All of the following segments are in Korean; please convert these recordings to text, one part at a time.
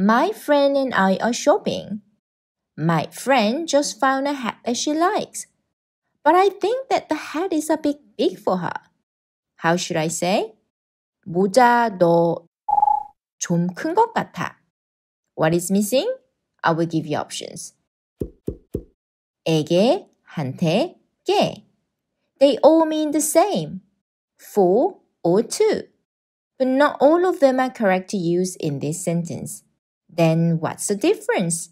My friend and I are shopping. My friend just found a hat that she likes. But I think that the hat is a bit big for her. How should I say? 모자도 좀큰 것 같아. What is missing? I will give you options. 에게, 한테, 게. They all mean the same. four or two, But not all of them are correct to use in this sentence. Then what's the difference?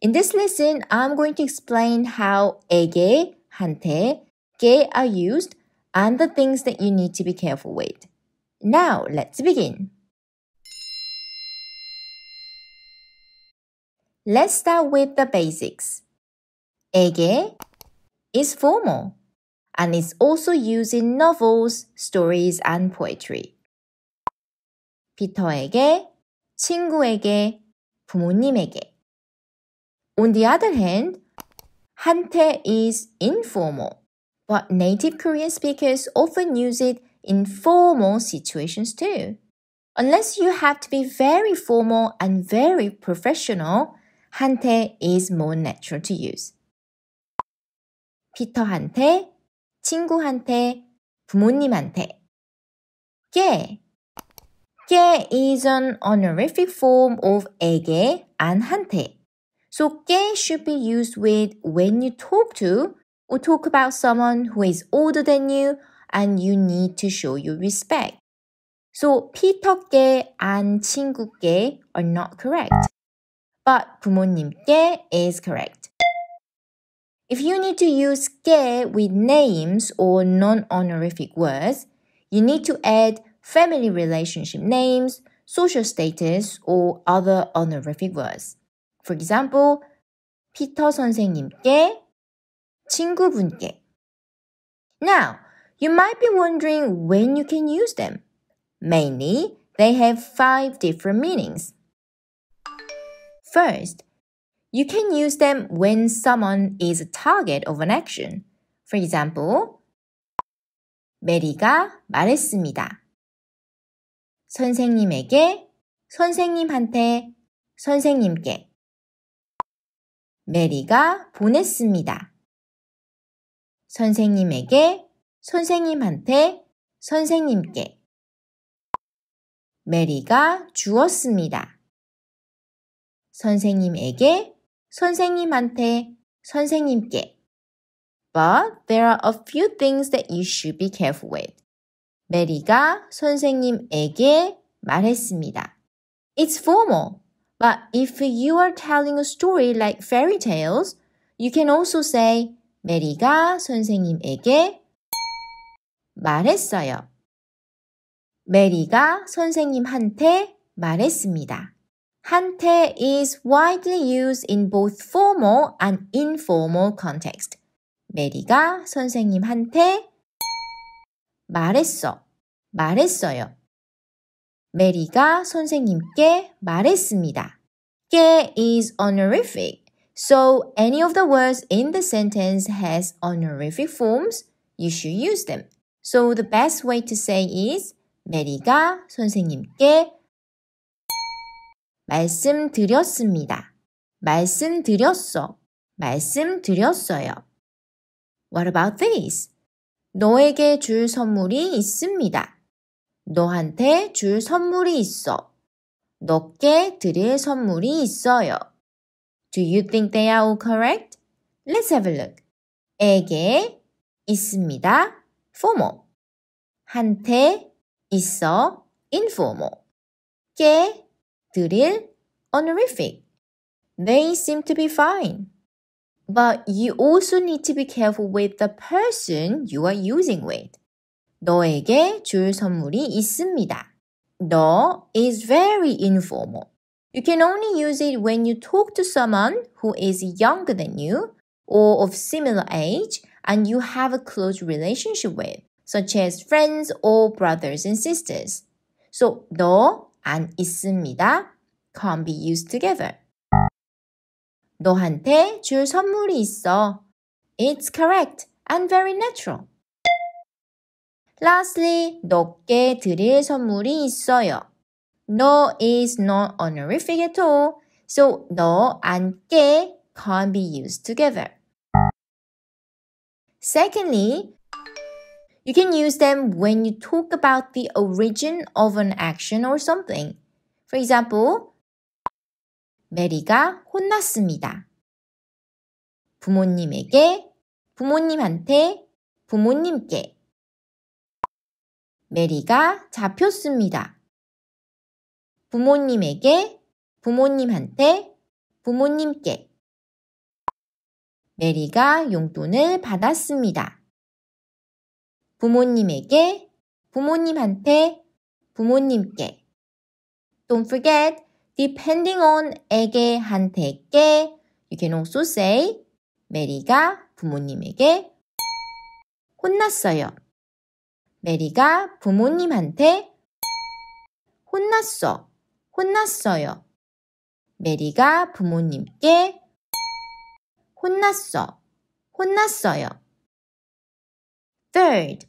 In this lesson, I'm going to explain how 에게, 한테, 게 are used and the things that you need to be careful with. Now, let's begin. Let's start with the basics. 에게 is formal and is also used in novels, stories, and poetry. 피터에게, 친구에게, 부모님에게. On the other hand, 한테 is informal, but native Korean speakers often use it in formal situations too. Unless you have to be very formal and very professional, 한테 is more natural to use. 피터한테, 친구한테, 부모님한테. 예, 속게 is an honorific form of 에게, 안한테. 속게 should be used with when you talk to or talk about someone who is older than you and you need to show your respect. So 피터께 and 친구께 are not correct. But 부모님께 is correct. If you need to use 게 with names or non-honorific words, you need to add family relationship names, social status, or other honorific words. For example, 피터 선생님께, 친구분께. Now, you might be wondering when you can use them. Mainly, they have five different meanings. First, you can use them when someone is a target of an action. For example, 메리가 말했습니다. 선생님에게, 선생님한테, 선생님께. 메리가 보냈습니다. 선생님에게, 선생님한테, 선생님께. 메리가 주었습니다. 선생님에게, 선생님한테, 선생님께. But there are a few things that you should be careful with. 메리가 선생님에게 말했습니다. It's formal, but if you are telling a story like fairy tales, you can also say 메리가 선생님에게 말했어요. 메리가 선생님한테 말했습니다. 한테 is widely used in both formal and informal context. 메리가 선생님한테 말했어. 말했어요. 메리가 선생님께 말했습니다. 게 is honorific. So any of the words in the sentence has honorific forms, you should use them. So the best way to say is 메리가 선생님께 말씀드렸습니다. 말씀드렸어. 말씀드렸어요. What about this? 너에게 줄 선물이 있습니다. 너한테 줄 선물이 있어. 너께 드릴 선물이 있어요. Do you think they are all correct? Let's have a look. 에게 있습니다. formal. 한테 있어 informal. 께 드릴 honorific. They seem to be fine. But you also need to be careful with the person you are using with. 너에게 줄 선물이 있습니다. 너 is very informal. You can only use it when you talk to someone who is younger than you or of similar age and you have a close relationship with, such as friends or brothers and sisters. So 너 and 있습니다 can be used together. 너한테 줄 선물이 있어. It's correct and very natural. Lastly, 너께 드릴 선물이 있어요. No is not honorific at all. So 너 안께 can be used together. Secondly, you can use them when you talk about the origin of an action or something. For example, 메리가 혼났습니다. 부모님에게, 부모님한테, 부모님께 메리가 잡혔습니다. 부모님에게, 부모님한테, 부모님께. 메리가 용돈을 받았습니다. 부모님에게, 부모님한테, 부모님께. Don't forget, depending on 에게, 한테께. You can also say, 메리가 부모님에게 혼났어요. 메리가 부모님한테 혼났어, 혼났어요. 메리가 부모님께 혼났어, 혼났어요. Third,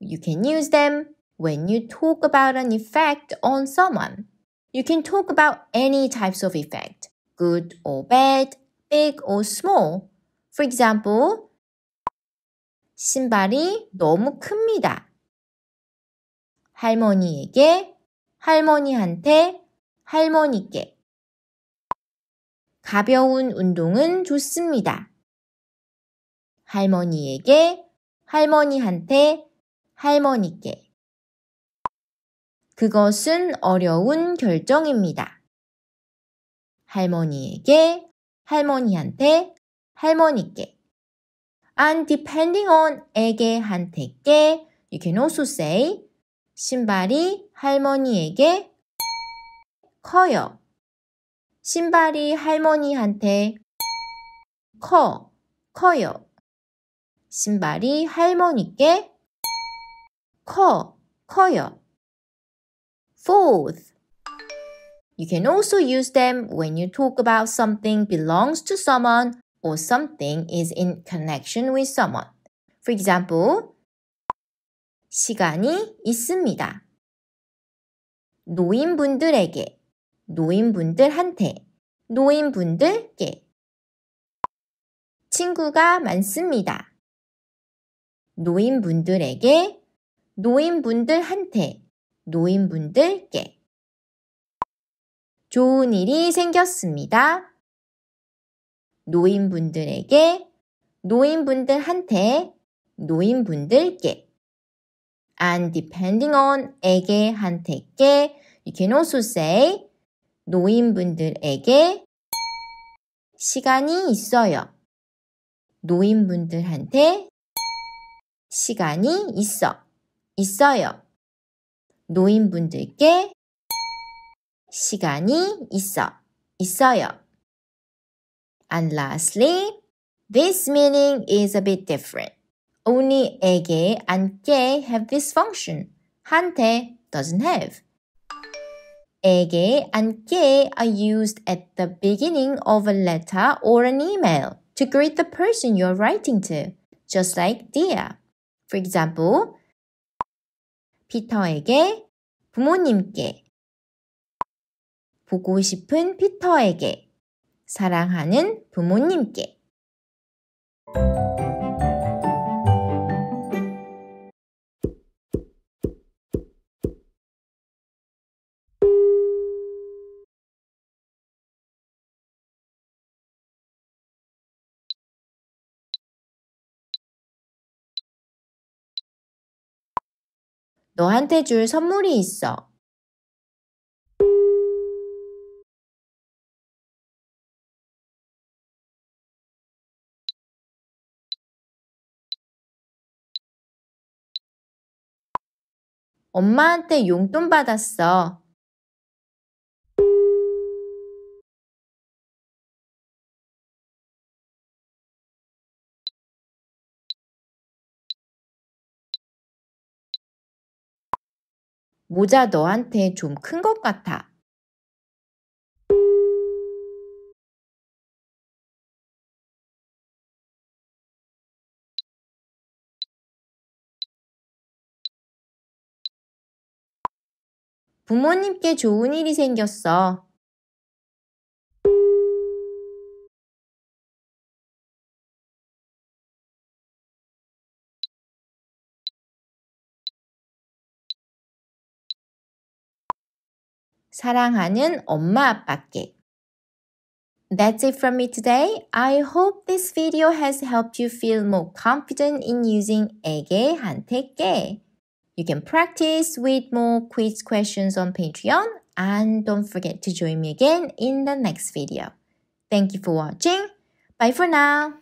you can use them when you talk about an effect on someone. You can talk about any types of effect, good or bad, big or small. For example, 신발이 너무 큽니다. 할머니에게, 할머니한테, 할머니께. 가벼운 운동은 좋습니다. 할머니에게, 할머니한테, 할머니께. 그것은 어려운 결정입니다. 할머니에게, 할머니한테, 할머니께. And depending on 에게한테 께, you can also say 신발이 할머니에게 커요. 신발이 할머니한테 커, 커요. 신발이 할머니께 커, 커요. Fourth, you can also use them when you talk about something belongs to someone or something is in connection with someone. For example, 시간이 있습니다. 노인분들에게, 노인분들한테, 노인분들께. 친구가 많습니다. 노인분들에게, 노인분들한테, 노인분들께. 좋은 일이 생겼습니다. 노인분들에게, 노인분들한테, 노인분들께. And depending on 에게, 한테께, you can also say 노인분들에게 시간이 있어요. 노인분들한테 시간이 있어. 있어요. 노인분들께 시간이 있어. 있어요. And lastly, this meaning is a bit different. Only 에게 and 게 have this function. 한테 doesn't have. 에게 and 게 are used at the beginning of a letter or an email to greet the person you're writing to, just like dear. For example, 피터에게 부모님께 보고 싶은 피터에게 사랑하는 부모님께 너한테 줄 선물이 있어. 엄마한테 용돈 받았어. 모자 너한테 좀 큰 것 같아. 부모님께 좋은 일이 생겼어. 사랑하는 엄마 아빠께. That's it from me today. I hope this video has helped you feel more confident in using 에게, 한테, 께. You can practice with more quiz questions on Patreon and don't forget to join me again in the next video. Thank you for watching. Bye for now.